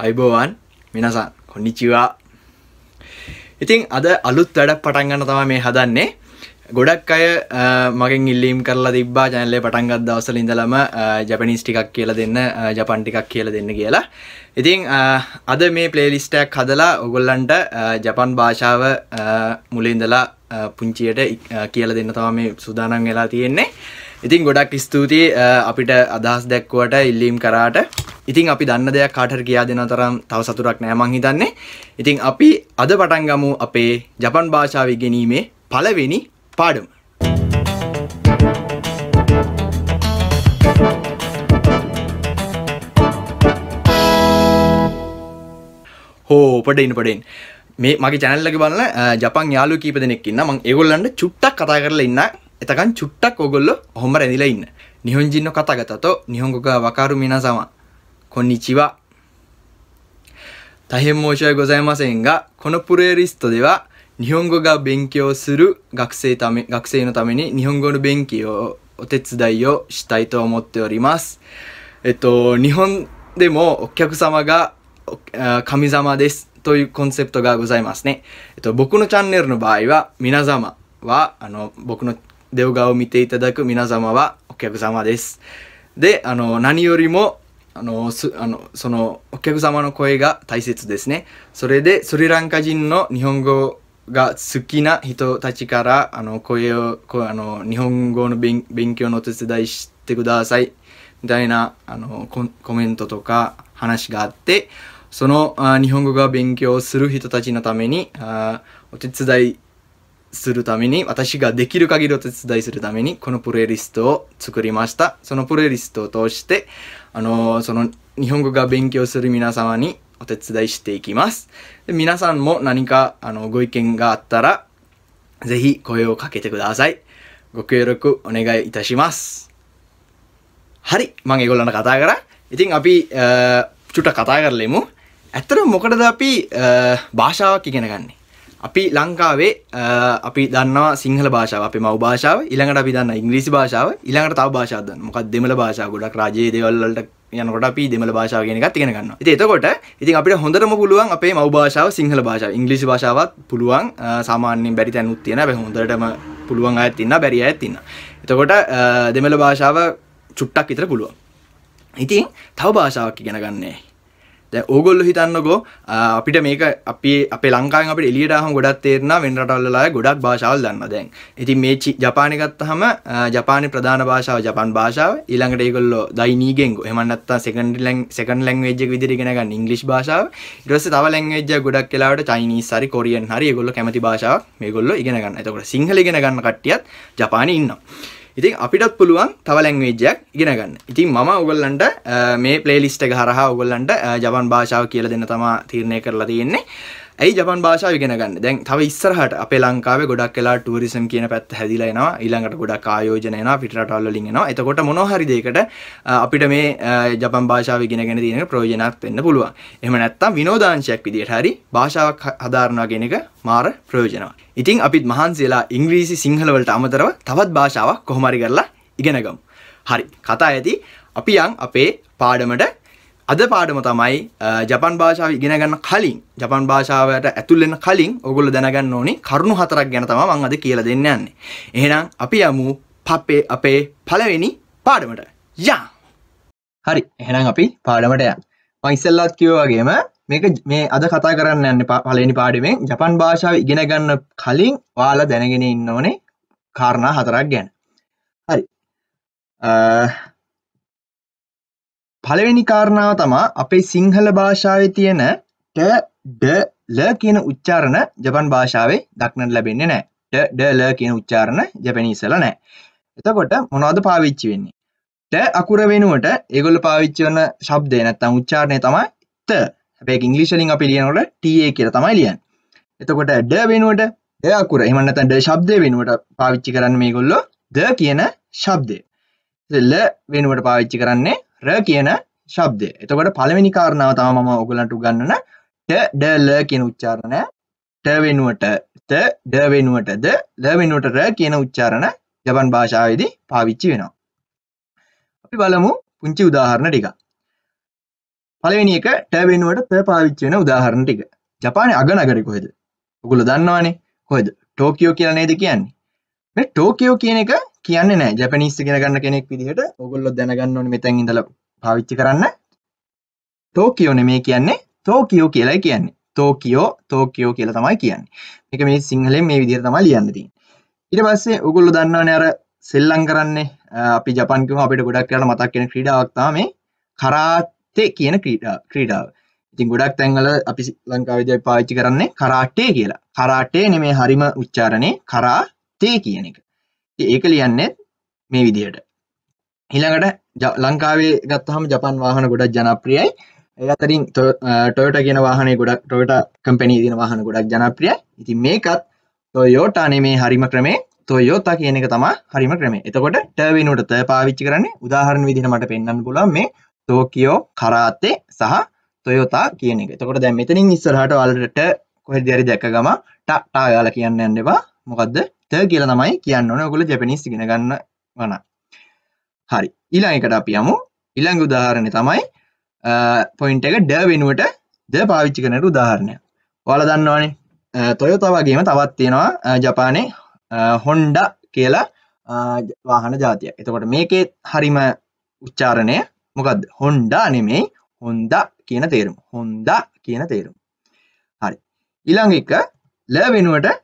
අයිබෝවන් මිනසන් කොන්නිචිවා ඉතින් අද අලුත් වැඩක් පටන්ගන්න තම මේ හදන්නේ ගොඩක් අය මගින් ඉල්ලීම් කරලා තිබා ජැනල්ලේ පටන්ගත් දවසල ඉඳලම ජපනිස් ටිකක් කියල දෙන්න ජපන් ටිකක් කියල දෙන්න කියලා ඉතිං අද මේ පලේලිස්ටයක් හදලා ඔගොල්ලන්ට ජපන් භාෂාව මුලින්දලා පුංචියට කියල දෙන්න තම මේ සුදානම් වෙලා තියෙන්නේ ඉතින් ගොඩක් ස්තුතියි අපිට අදහස් දැක්කුවට ඉල්ලීම් කරාට ඉතින් අපි දන්න දෙයක් කාටර් කියා දෙන තරම් තව සතුරක් නෑමං හිතන්නේ ඉතින් අපි අද පටන්ගමු අපේ ජපන් භාෂාව ගැනීමේ පලවෙනි පාඩම හෝ පඩයින් පඩෙන් මේ මගේ චැනල්ලක බලන්න ජපන් යාලු කීප දෙනෙක් ඉන්න මං ඒගොල්ලන්ට චුට්ටක් කතා කරලා ඉන්න එතකන් චුට්ටක් ඔගොල්ලෝ හොම රැඳිලා ඉන්න නිහොන්ජින්න ක ත ා ග ත ත න ි හ ො ග වකාරු මිනසම කොන්නිචිවා 大変申し訳ございませんが、このプレイリストでは、日本語が勉強する学生ため学生のために日本語の勉強お手伝いをしたいと思っております。えっと、日本でもお客様が神様です。というコンセプトがございますね。えっと、僕のチャンネルの場合は、皆様は、あの、僕の動画を見ていただく皆様はお客様です。で、あの、何よりも、あの、す、あの、その、お客様の声が大切ですね。それで、スリランカ人の日本語が好きな人たちから、あの、声を、あの、日本語の勉強のお手伝いしてください。みたいな、あのコメントとか話があって、そのあ日本語が勉強する人たちのためにあお手伝いするために私ができる限りお手伝いするためにこのプレイリストを作りましたそのプレイリストを通してあのー、その日本語が勉強する皆様にお手伝いしていきますで皆さんも何かあのご意見があったらぜひ声をかけてくださいご協力お願いいたしますはい、m g ご g u の o ら。a k a t a ー、r ー、Ito yung a ඇත්තට මොකටද අපි භාෂාවක් ඉගෙන ගන්නේ අපි ලංකාවේ අපි දන්නවා සිංහල භාෂාව අපේ මව් භාෂාව ඊළඟට අපි දන්න ඉංග්‍රීසි භාෂාව ඊළඟට තව භාෂාවක් දන්න. මොකක්ද දෙමළ භාෂාව ගොඩක් රාජ්‍ය දේවල් වලට යනකොට අපි දෙමළ භාෂාව කියන එකත් ඉගෙන ගන්නවා. ඉතින් එතකොට ඉතින් අපිට හොඳටම පුළුවන් අපේ මව් භාෂාව සිංහල භාෂාව. ඉංග්‍රීසි භාෂාවත් පුළුවන් සාමාන්‍යයෙන් බැරි තැනුත් තියෙනවා. හැබැයි හොඳටම පුළුවන් අයත් ඉන්නවා, බැරි අයත් ඉන්නවා. එතකොට දෙමළ භාෂාව චුට්ටක් විතර පුළුවන්. ඉතින් තව භාෂාවක් ඉගෙන ගන්නෑ. ඕගොල්ල හිතන්නකෝ අපිට මේක අපි අප ලංකාන් අපට එලියටහම ගොඩත් තේරෙන වෙන්රටල්ලලා ගොඩක් භාෂාවල් දන්න දැන් ඉතින් මේ ජපානගත්තහම ජපාන ප්‍රධාන භාෂාව ජපන් භාෂාව ඊළඟට ඒගොල්ලෝ දයිනීගෙන් එමන්නත්තා සෙකන්ඩ ලැන් සෙකන් ලැංවේජ් විදිරිගෙනගන්න ඉංගලිෂ් භාෂාව ඉරස තව ලැංවේජ් ගොඩක් කලාට චයිනී සරි කොරියන් හරි ගොල්ල කැමති භාෂාව මේ ගොල්ල ඉගෙනගන්න එතකොට සිංහල ඉගෙනගන්න කට්ටියත් ජපාන ඉන්නවා ඉතින් අපිටත් පුළුවන් තව ලැංවේජයක් ඉගෙන ගන්න ඉතින් මම ඔගොල්ලන්ට මේ පලේලිස්ට එක හරහා ඔගොල්ලන්ට ජවන් භාෂාව කියල දෙන්න තමා තීරණය කරලා තියෙන්නේ ඇයි ජපන් භාෂාව ඉගෙන ගන්න දැන් තව ඉස්සරහට අපේ ලංකාවේ ගොඩක් වෙලා ටූරිසම් කියන පැත්ත හැදිලා එනවා ඊළඟට ගොඩක් ආයෝජන එනවා පිටරටවල් වලින් එනවා එතකොට මොනවා හරි දෙයකට අපිට මේ ජපන් භාෂාව ඉගෙනගෙන තියෙන ප්‍රයෝජනවත් වෙන්න පුළුවන් එහෙම නැත්නම් විනෝදාංශයක් විදියට හරි භාෂාවක් හදාරනවා කියන එක මාර ප්‍රයෝජනවත් ඉතින් අපිත් මහන්සියලා ඉංග්‍රීසි සිංහල වලට අමතරව තවත් භාෂාවක් කොහොම හරි කරලා ඉගෙනගමු හරි කතා ඇති අපි යන් අපේ පාඩමට අද පාඩම තමයි ජපන් භාෂාව ඉගෙන ගන්න කලින් ජපන් භාෂාවට ඇතුල් වෙන කලින් ඔයගොල්ලෝ දැනගන්න ඕනේ කරුණු හතරක් ගැන තමයි මම අද කියලා දෙන්න යන්නේ. එහෙනම් අපි යමු පපේ අපේ පළවෙනි පාඩමට. යා. හරි. එහෙනම් අපි පාඩමට යන්න. මම ඉස්සෙල්ලාත් කිව්වා වගේම මේක මේ අද කතා කරන්න යන්නේ පළවෙනි පාඩමෙන් ජපන් භාෂාව ඉගෙන ගන්න කලින් ඔයාලා දැනගෙන ඉන්න ඕනේ කාරණා හතරක් ගැන. හරි. පළවෙනි කාරණාව තමා අපේ සිංහල භාෂාව තියෙන ට ඩ ල කියන උච්චාරණ ජපන් භාෂාවේ දක්නට ලැබෙන්නේ නෑ ට ඩ ල කියන උච්චාරණ ජැපැනීසල නෑ එතකොට මොනවද පාවිච්චි වෙන්නේ ට අකුර වෙනුවට ඒගොල්ල පාවිච්චි වන ශබ්දය නැත්තම් උච්චාරණය තමයි ත හැබැයි ඉංග්‍රීසි වලින් අපි ලියනකොට TA කියලා තමයි ලියන්නේ. එතකොට ඩ වෙනුවට ඩ අකුර එහෙම නැත්නම් ඩ ශබ්දය වෙනුවට පාවිච්චි කරන්නේ මේගොල්ලෝ ද කියන ශබ්දය. ල වෙනුවට පාවිච්චි කරන්නේ ර කියන ශබ්දය එතකොට පළවෙනි කාරණාව තම මම ඔගලන්ට උගන්නන ඩ කියන උච්චාරණය ට වෙනුවට ත ඩ වෙනුවට ද ල වෙනුවට ර කියන උච්චාරණ ජපන් භාෂාවේදී පාවිච්චි වෙනවා අපි බලමු පුංචි උදාහරණ ටික පළවෙනි එක ට වෙනුවට ත පාවිච්චි වෙන උදාහරණ ටික ජපානයේ අගනගරේ කොහෙද ඔගොල්ලෝ දන්නවනේ කොහෙද ටෝකියෝ කියලා නේද කියන්නේ මේ ටෝකියෝ කියන එක කියන්නේ නෑ ජැපනිස් ඉගෙන ගන්න කෙනෙක් විදිහට ඔගොල්ලො දැනගන්න ඕනේ මෙතෙන් ඉඳලා පාවිච්චි කරන්න ටෝකියෝ නෙමේ කියන්නේ ටෝකියෝ කියලා කියන්නේ ටෝකියෝ ටෝකියෝ කියලා තමයි කියන්නේ මේක මේ සිංහලෙන් මේ විදිහට තමයි ලියන්න තියෙන්නේ ඊට පස්සේ ඔගොල්ලෝ දන්නවනේ අර සෙල්ලම් කරන්නේ අපි ජපන් කිව්වම අපිට ගොඩක් කරලා මතක් වෙන ක්‍රීඩාවක් තමයි මේ කරාතේ කියන ක්‍රීඩා ක්‍රීඩාව ඉතින් ගොඩක් තැන්වල අපි ලංකාවේදී පාවිච්චි කරන්නේ කරාටේ කියලා. කරාටේ නෙමේ හරිම උච්චාරණේ කරාටේ කියන එක. ඒක ලියන්නේ මේ විදිහට හිළඟට ලංකාවේ ගත්තහම ජපන් වාහන ගොඩක් ජනප්‍රියයි ඒතරින් ටොයට කියෙන වාහනේ ගොඩක් ටොයට කම්පැනී තින වාහන ගොඩක් ජනප්‍රිය ඉති මේකත් තොයෝට අනේ මේ හරිම ක්‍රමේ තොයෝතා කියන එක තමා හරිම ක්‍රමේ එතකොට ටර්විනුට තය පාවිච්චි කරන්නේ උදාහරණ විදින මට පෙන්න්න පුල මේ තෝකියෝ කරාත්තේ සහ තොයෝතා කියන එක තකොට දැ මෙතනින් ඉස්සරහට වලට කොහෙදරි දැක ගම ටක්ටා යාල කියන්න ඇන්නවා මොකක්ද කියලා තමයි කියන්න ඕනේ. ඔයගොල්ලෝ ජපනිස් ඉගෙන ගන්න වන. හරි. ඊළඟ එකට අපි යමු. ඊළඟ උදාහරණේ තමයි පොයින්ට් එක ඩ වෙනුවට ද පාවිච්චි කරන උදාහරණයක්. ඔයාලා දන්නවනේ. Toyota වගේම තවත් තියෙනවා ජපානයේ Honda කියලා වාහන ජාතියක්. එතකොට මේකේ හරිම උච්චාරණය මොකද්ද? Honda නෙමෙයි හොන්ද කියන තේරුම. හොන්ද කියන තේරුම. හරි. ඊළඟ එක ල වෙනුවට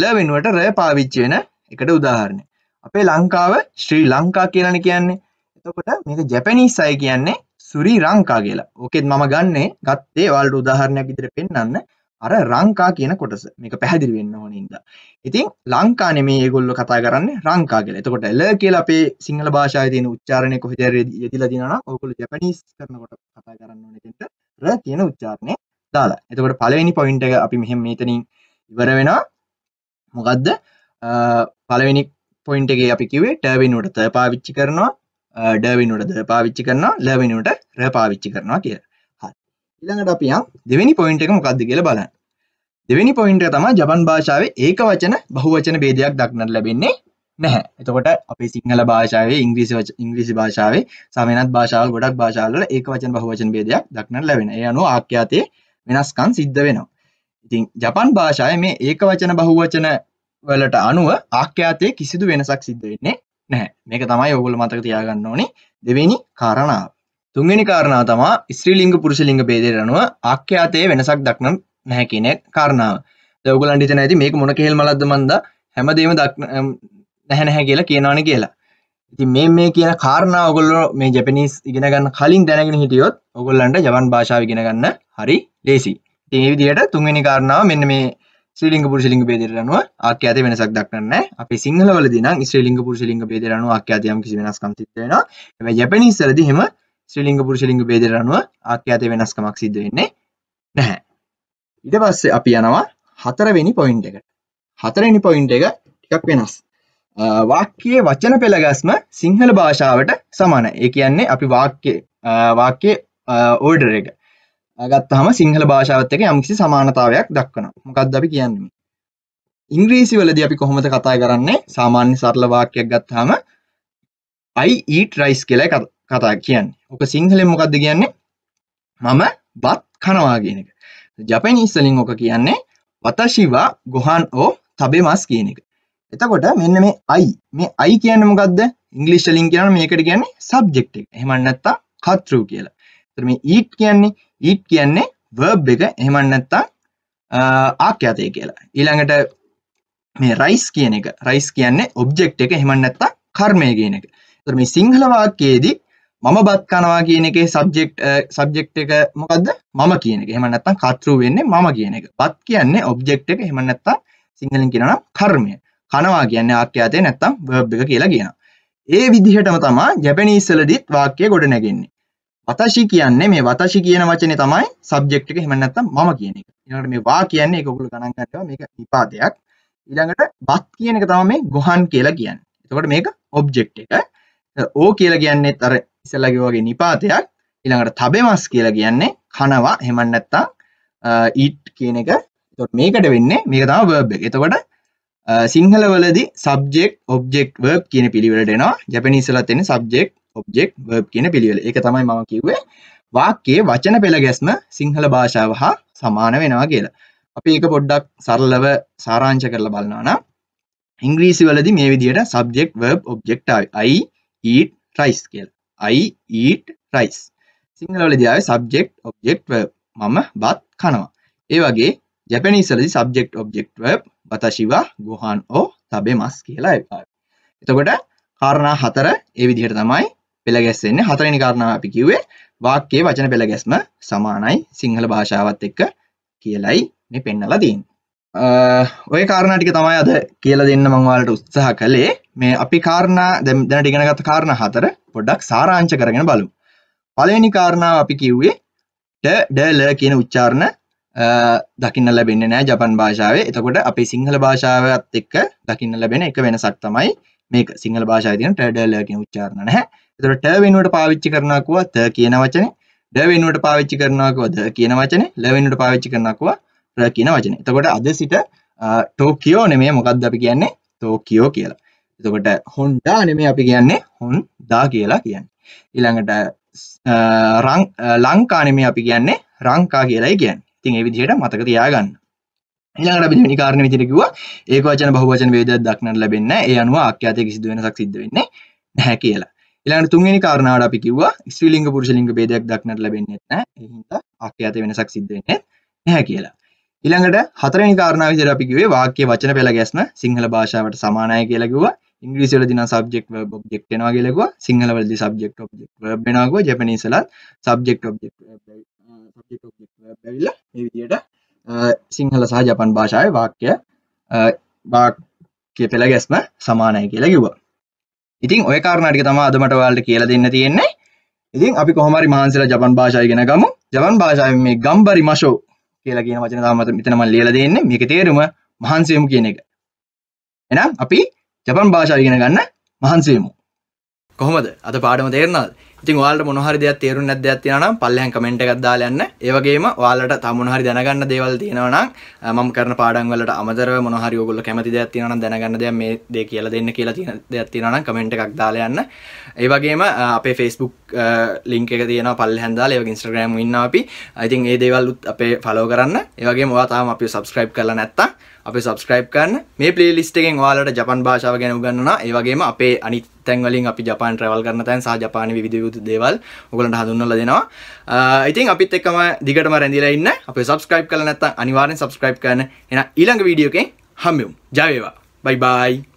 ල වෙනුවට රෑ පාවිච්චයන එකට උදාහරණය අපේ ලංකාව ශ්‍රී ලංකා කියලන කියන්නේ එතකොට මේක ජැපැනිස් අය කියන්නේ සුරී රංකා කියලා ඕකෙත් මම ගන්නේ ගත්තේ වල්ඩ උදාහරණයක් ඉදිර පෙන්න්න අර රංකා කියන කොටස මේක පැහැදිලි වෙන්න ඕනින්ද ඉතින් ලංකානේ මේ ඒගොල්ලෝ කතා කරන්නේ රංකා කියලා. එතකොට ල කියලා අපේ සිංහල භාෂාවේ තියෙන උච්චාරණය කොහෙද යදිලා දිනනවා නම් ඕගොල්ලෝ ජපනිස් කරනකොට කතා කරන්න ඕනේ දෙන්න ර කියන උච්චාරණය දාලා. එතකොට පළවෙනි පොයින්ට් එක අපි මෙහෙම මෙතනින් ඉවර වෙන මොකක්ද පලවෙනි පොයින්ට එක අපි කිවේ ටැවිනුට ත පාවිච්චි කරනවා ඩවිනුටද පාවිච්චි කරනවා ලැවෙනුට ර පාවිච්චි කරනවා කිය ඉළඟට අපියම් දෙවැනි පොයින්ට එක මොකක්ද කියල බලන්න දෙවැනි පොයින්ට තම ජපන් භාෂාව ඒක වචන බහුවචන බේදයක් දක්නට ලැබෙන්නේ නැහැ එතකොට අපේ සිංහල භාෂාවේ ඉංග්‍රීසි ඉංග්‍රීසි භාෂාවේ සමනත් භාෂාව ගොඩක් භාෂාවල ඒක වචන බහවචන බේදයක් දක්නට ලැබෙන ඒ අනු ආක්‍යාතය වෙනස්කන් සිද්ධ වෙනවා ඉතින් ජපන් භාෂාය මේ ඒක වචන බහුවචන වලට අනුව ආක්‍යාතය කිසිදු වෙනසක් සිද්ධ වෙන්නේ නැහැ මේක තමයි ඔගුල මතක තියාගන්න ඕනි දෙවෙනි කාරණාව තුන්වෙනි කාරණාව තමා ස්ත්‍රීලිංග පුරුෂලිංග බේදයට අනුව ආක්‍යාතයේ වෙනසක් දක්නම් නැහැ කියන කාරණාව ඔගලන්ට තන ඇති මේක මොන කෙල් මලද මන්ද හැමදේම දක් නැහැ නැහැ කියලා කියනවන කියලා ඉති මේ මේ කියන කාරණා ඔගොල්ලො මේ ජැපිනිස් ඉගෙනගන්න කලින් දැනගෙන හිටියොත් ඔගොල්ලන්ට ජවන් භාෂාව ගෙනගන්න හරි ලේසි ඒ විදිහට තුන්වෙනි කාරණාව මෙන්න මේ ශ්‍රීලිංග පුරුෂ ලිංග ભેදයට අනුව ආඛ්‍යාතයේ වෙනසක් දක්වන්නේ අපි සිංහලවලදී නම් ශ්‍රීලිංග පුරුෂ ලිංග ભેදයට අනුව ආඛ්‍යාතයම් කිසි වෙනස්කම් සිද්ධ වෙනවා. හැබැයි ජපනිස් වලදී එහෙම ශ්‍රීලිංග පුරුෂ ලිංග ભેදයට අනුව ආඛ්‍යාතයේ වෙනස්කමක් සිද්ධ වෙන්නේ නැහැ. ඊට පස්සේ අපි යනවා හතරවෙනි පොයින්ට් එකට. හතරවෙනි පොයින්ට් එක ටිකක් වෙනස්. වාක්‍යයේ වචන පෙළගස්ම සිංහල භාෂාවට සමානයි. ඒ කියන්නේ අපි වාක්‍ය වාක්‍ය ඕඩර් එක ගත්තහම සිංහල භාෂාවත් එක යම්කිසි සමානතාවයක් දක්වනවා. මොකක්ද අපි කියන්නේ? ඉංග්‍රීසි වලදී අපි කොහොමද කතා කරන්නේ? සාමාන්‍ය සරල වාක්‍යයක් ගත්තාම I eat rice කියලා කතා කියන්නේ. ඔක සිංහලෙන් මොකක්ද කියන්නේ? මම බත් කනවා කියන එක. ජපැනිස් වලින් ඔක කියන්නේ watashi wa gohan o tabemasu කියන එක. එතකොට මෙන්න මේ I මේ I කියන්නේ මොකද්ද? ඉංග්‍රීසි වලින් කියනවා මේකට කියන්නේ subject එක. එහෙම නැත්නම් කර්තෘ කියලා. මේ ඊට් කියන්නේ ඊට් කියන්නේ verb එක එහෙම නැත්නම් ආඛ්‍යාතය කියලා. ඊළඟට මේ රයිස් කියන එක රයිස් කියන්නේ ඔබ්ජෙක්ට් එක එහෙම නැත්නම් කර්මය කියන එක. ඒතර මේ සිංහල වාක්‍යයේදී මම බත් කනවා කියන එකේ සබ්ජෙක්ට් සබ්ජෙක්ට් එක මොකද්ද? මම කියන එක. එහෙම නැත්නම් කර්තෘ වෙන්නේ මම කියන එක. බත් කියන්නේ ඔබ්ජෙක්ට් එක. එහෙම නැත්නම් සිංහලෙන් කියනවා නම් කර්මය. කනවා කියන්නේ ආඛ්‍යාතය නැත්නම් verb එක කියලා කියනවා. ඒ විදිහටම තමයි ජපැනීස් වලදීත් වාක්‍ය ගොඩ නැගෙන්නේ. වතශි කියන්නේ මේ වතශි කියන වචනේ තමයි සබ්ජෙක්ට් එක එහෙම නැත්නම් මම කියන එක. ඊළඟට මේ වා කියන්නේ ඒක ඔයගොල්ලෝ ගණන් ගන්නවා මේක විපාදයක්. ඊළඟට බත් කියන එක තමයි මේ ගොහන් කියලා කියන්නේ. එතකොට මේක ඔබ්ජෙක්ට් එක. ඕ කියලා කියන්නේ අර ඉස්සෙල්ලා වගේ නිපාතයක්. ඊළඟට තබෙමස් කියලා කියන්නේ කනවා. එහෙම නැත්නම් eat කියන එක. එතකොට මේකට වෙන්නේ මේක තමයි verb එක. එතකොට සිංහලවලදී subject object verb කියන පිළිවෙලට එනවා. ජපැනිස්වලත් එන්නේ subject ඔබ්ෙක් කියන පිළිවෙල එක තමයි මම කිව්වේ වාක්‍යයේ වචන පෙළ ගැස්ම සිංහල භාෂාව හා සමාන වෙනවා කියලා. අපි ඒක පොඩ්ඩක් සරලව සාරාංශ කරලා බලනවා නම් ඉංග්‍රීසි වලදී මේ විදිහට subject verb object I eat rice කියලා. I eat rice. සිංහල වලදී ආවේ subject object verb මම බත් කනවා. ඒ වගේ ජැපනීස් වලදී subject object verb watashi wa gohan o tabemasu කියලා එපාවි. එතකොට කාරණා හතර ඒ විදිහට තමයි පෙළ ගැස්සෙන්නේ හතරවෙනි කාරණාව අපි කිව්වේ වාක්‍යයේ වචන පෙළ ගැස්ම සමානයි සිංහල භාෂාවත් එක්ක කියලයි මේ පෙන්නලා තියෙන්නේ. ඔය කාරණා ටික තමයි අද කියලා දෙන්න මම ඔයාලට උත්සාහ කළේ. මේ අපි කාරණා දැන් දැනට ඉගෙනගත්ත කාරණා හතර පොඩ්ඩක් සාරාංශ කරගෙන බලමු. පළවෙනි කාරණාව අපි කිව්වේ ඩ ඩ ල කියන උච්චාරණ දකින්න ලැබෙන්නේ නැහැ ජපන් භාෂාවේ. එතකොට අපේ සිංහල භාෂාවත් එක්ක දකින්න ලැබෙන එක වෙනසක් තමයි මේක සිංහල භාෂාවේ තියෙන ටඩ ල කියන උච්චාරණ නැහැ. එතකොට ට වෙනුවට පාවිච්චි කරනවා කිව්වා ත කියන වචනේ. ඩ වෙනුවට පාවිච්චි කරනවා කිව්වා ද කියන වචනේ. ල වෙනුවට පාවිච්චි කරනවා කිව්වා ර කියන වචනේ. එතකොට අද සිට ටෝකියෝ නෙමෙයි මොකද්ද අපි කියන්නේ? ටෝකියෝ කියලා. එතකොට හොන්ඩා නෙමෙයි අපි කියන්නේ හොන්දා කියලා කියන්නේ. ඊළඟට ලංකා නෙමෙයි අපි කියන්නේ රංකා කියලායි කියන්නේ. ඉතින් ඒ විදිහට මතක තියාගන්න. ඊළඟට අපි දෙවෙනි කාරණේ විදිහට කිව්වා ඒක වචන බහුවචන වේදයක් දක්නට ලැබෙන්නේ නැහැ. ඒ අනුව ආඛ්‍යාතයේ කිසිදු වෙනසක් සිද්ධ වෙන්නේ නැහැ කියලා. ඊළඟ තුන්වෙනි කාරණාවට අපි කිව්වා ස්ත්‍රී ලිංග පුරුෂ ලිංග භේදයක් දක්නට ලැබෙන්නේ නැහැ. ඒ හින්දා වාක්‍ය අතර වෙනසක් සිද්ධ වෙන්නේ නැහැ කියලා. ඊළඟට හතරවෙනි කාරණාව විදිහට අපි කිව්වේ වාක්‍ය වචන පෙළ ගැස්ම සිංහල භාෂාවට සමානයි කියලා කිව්වා. ඉංග්‍රීසි වලදී නම් subject verb object වෙනවා කියලා කිව්වා. සිංහල වලදී subject object verb වෙනවා කිව්වා. ජපනීස් වලත් subject object verb subject object verb ඇවිල්ලා මේ විදිහට සිංහල සහ ජපන් භාෂාවේ වාක්‍ය වාක්‍ය පෙළ ගැස්ම සමානයි කියලා කිව්වා. ඉතින් ඔය කාරණටික තම අදමට වාලට කියල දෙන්න තියෙන්නේ ඉතින් අපි කොහමරි මහන්සල ජපන් භාෂයගෙන ගමු ජපන් භාෂාව මේ ගම්බරි මශෝ කියලා කියන වචන තමත මෙතනම ලියල දෙන්න මේක තේරුම මහන්සේමු කියන එක එනම් අපි ජපන් භාෂාව ඉගෙන ගන්න මහන්සේමු කොහොමද අද පාඩම තේරනාද ඉතින් ඔයාලට මොන හරි දෙයක් තේරුම් නැද්ද දෙයක් තියෙනවා නම් පල්ලෙහාන් කමෙන්ට් එකක් දාලා යන්න. ඒ වගේම ඔයාලට තව මොන හරි දැනගන්න දේවල් තියෙනවා නම් මම කරන පාඩම් වලට අමතරව මොන හරි ඔයගොල්ලෝ කැමති දෙයක් තියෙනවා නම් දැනගන්න දෙයක් මේ දේ කියලා දෙන්න කියලා තියෙන දෙයක් තියෙනවා නම් කමෙන්ට් එකක් දාලා යන්න. ඒ වගේම අපේ Facebook link එක තියෙනවා පල්ලෙහාන් දාලා ඒ වගේ Instagram ඉන්නවා අපි. ඉතින් මේ දේවල් අපේ follow කරන්න. ඒ වගේම ඔයා තාම අපිව subscribe කරලා නැත්තම් අපි subscribe කරන්න. මේ playlist එකෙන් ඔයාලට ජපන් භාෂාව ගැන උගන්වනවා. ඒ වගේම අපේ අනිත් තැන්වලින් අපි ජපාන් ට්‍රවල් කරන තැන් සහ ජපාන විධයුතු දේවල් ඔගලට හඳුන්නල දෙනවා ඉතින් අපිත් එක්කම දිගටම රැඳිලා ඉන්න අප සබස්ක්‍රයිබ් කල නැත්ත අනිවාරෙන් සබස්ක්‍රයිබ් කරන එන ඊළඟ වීඩියෝකෙන් හම්බුම් ජයවා බයි බයි